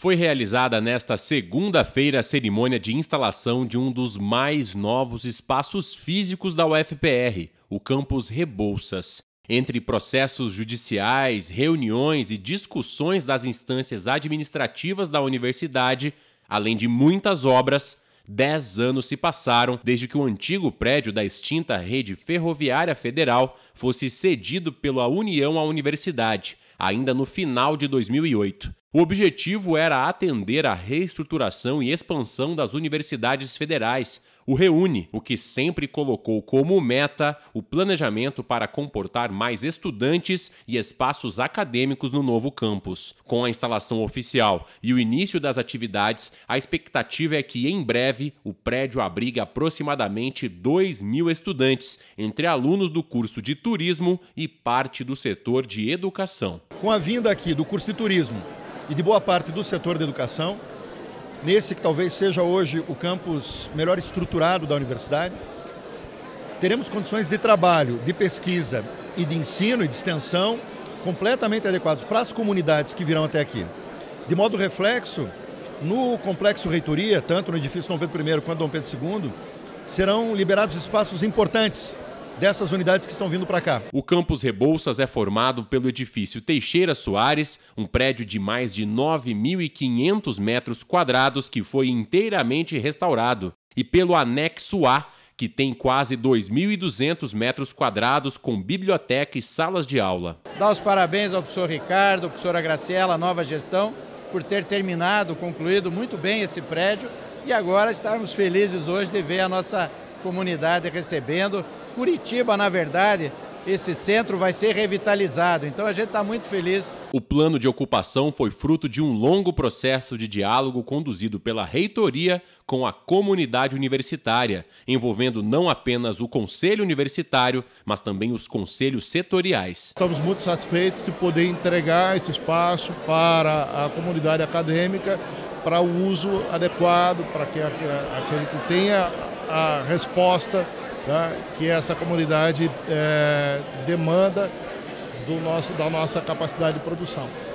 Foi realizada nesta segunda-feira a cerimônia de instalação de um dos mais novos espaços físicos da UFPR, o campus Rebouças. Entre processos judiciais, reuniões e discussões das instâncias administrativas da universidade, além de muitas obras, dez anos se passaram desde que o antigo prédio da extinta Rede Ferroviária Federal fosse cedido pela União à Universidade, ainda no final de 2008. O objetivo era atender à reestruturação e expansão das universidades federais, o Reúne, o que sempre colocou como meta o planejamento para comportar mais estudantes e espaços acadêmicos no novo campus. Com a instalação oficial e o início das atividades, a expectativa é que, em breve, o prédio abrigue aproximadamente 2 mil estudantes, entre alunos do curso de turismo e parte do setor de educação. Com a vinda aqui do curso de turismo, e de boa parte do setor da educação, nesse que talvez seja hoje o campus melhor estruturado da universidade. Teremos condições de trabalho, de pesquisa e de ensino e de extensão completamente adequados para as comunidades que virão até aqui. De modo reflexo, no complexo reitoria, tanto no edifício Dom Pedro I quanto Dom Pedro II, serão liberados espaços importantes dessas unidades que estão vindo para cá. O campus Rebouças é formado pelo edifício Teixeira Soares, um prédio de mais de 9.500 metros quadrados que foi inteiramente restaurado, e pelo anexo A, que tem quase 2.200 metros quadrados com biblioteca e salas de aula. Dá os parabéns ao professor Ricardo, à professora Graciela, à nova gestão, por ter terminado, concluído muito bem esse prédio e agora estarmos felizes hoje de ver a nossa comunidade recebendo. Curitiba, na verdade, esse centro vai ser revitalizado. Então a gente está muito feliz. O plano de ocupação foi fruto de um longo processo de diálogo conduzido pela reitoria com a comunidade universitária, envolvendo não apenas o conselho universitário, mas também os conselhos setoriais. Estamos muito satisfeitos de poder entregar esse espaço para a comunidade acadêmica para o uso adequado, para que aquele que tenha a resposta né, que essa comunidade é, demanda do nosso, da nossa capacidade de produção.